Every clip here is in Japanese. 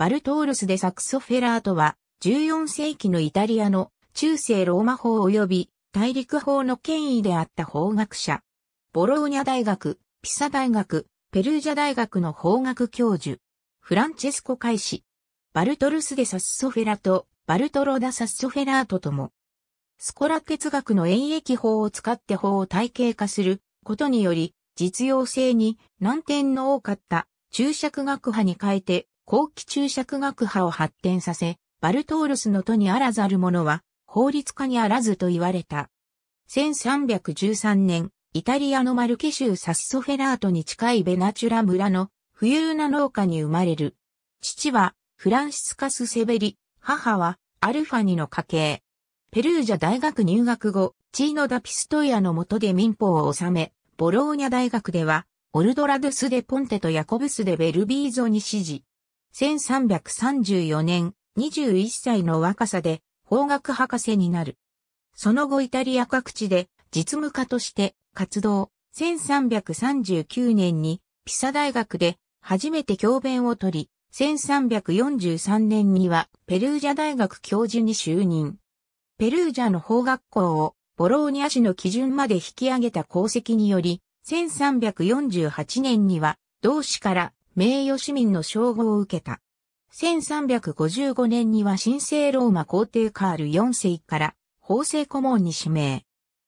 バルトールス・デ・サクソフェラートは、14世紀のイタリアの中世ローマ法及び大陸法の権威であった法学者。ボローニャ大学、ピサ大学、ペルージャ大学の法学教授。フランチェスコ開始。バルトルス・デ・サッソフェラと、バルトロ・ダ・サッソフェラートとも。スコラ哲学の演疫法を使って法を体系化することにより、実用性に難点の多かった注釈学派に変えて後期注釈学派を発展させ、バルトールスの都にあらざる者は、法律家にあらずと言われた。1313年、イタリアのマルケ州サッソフェラートに近いベナチュラ村の富裕な農家に生まれる。父はフランシスカス・セベリ、母はアルファニの家系。ペルージャ大学入学後、チーノ・ダ・ピストイアの下で民法を治め、ボローニャ大学では、オルドラドゥス・デ・ポンテとヤコブス・デ・ベルビーゾに指示。1334年、21歳の若さで法学博士になる。その後イタリア各地で実務家として活動。1339年にピサ大学で初めて教鞭を取り、1343年にはペルージャ大学教授に就任。ペルージャの法学校をボローニャ市の基準まで引き上げた功績により、1348年には同市から名誉市民の称号を受けた。1355年には神聖ローマ皇帝カール4世から法制顧問に指名。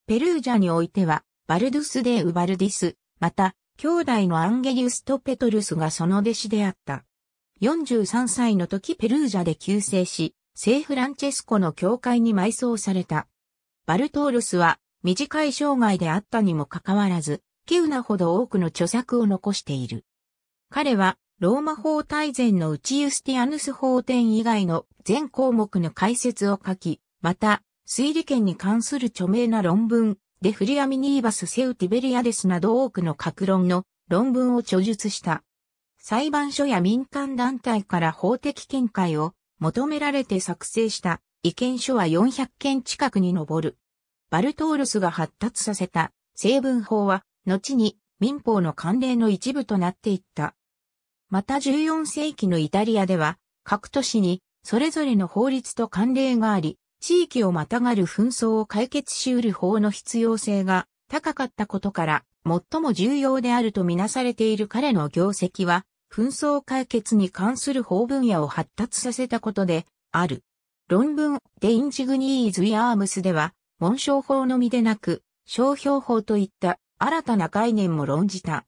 ペルージャにおいては、バルドゥス・デー・ウ・バルディス、また、兄弟のアンゲリウスとペトルスがその弟子であった。43歳の時ペルージャで急逝し、聖フランチェスコの教会に埋葬された。バルトールスは短い生涯であったにもかかわらず、稀有なほど多くの著作を残している。彼はローマ法大全のウチユスティアヌス法典以外の全項目の解説を書き、また、推理権に関する著名な論文、デフリアミニーバスセウティベリアデスなど多くの格論の論文を著述した。裁判所や民間団体から法的見解を求められて作成した意見書は400件近くに上る。バルトールスが発達させた成文法は、後に民法の慣例の一部となっていった。また14世紀のイタリアでは、各都市にそれぞれの法律と慣例があり、地域をまたがる紛争を解決し得る法の必要性が高かったことから、最も重要であるとみなされている彼の業績は、紛争解決に関する法分野を発達させたことで、ある。論文、デインジグニーズ・イアームスでは、文章法のみでなく、商標法といった新たな概念も論じた。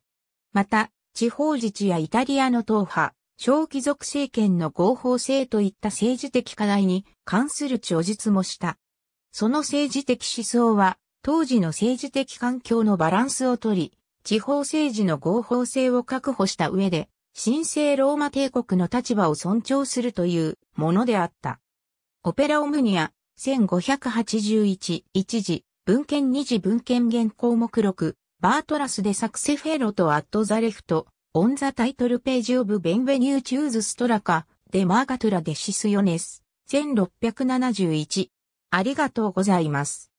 また、地方自治やイタリアの党派、小貴族政権の合法性といった政治的課題に関する著述もした。その政治的思想は、当時の政治的環境のバランスをとり、地方政治の合法性を確保した上で、神聖ローマ帝国の立場を尊重するというものであった。オペラオムニア、1581、一時、文献二次文献原項目録、バートラスでサクセフェロとアットザレフト、オンザタイトルページオブベンベニューチューズストラカ、デマーガトゥラデシスヨネス、1671。ありがとうございます。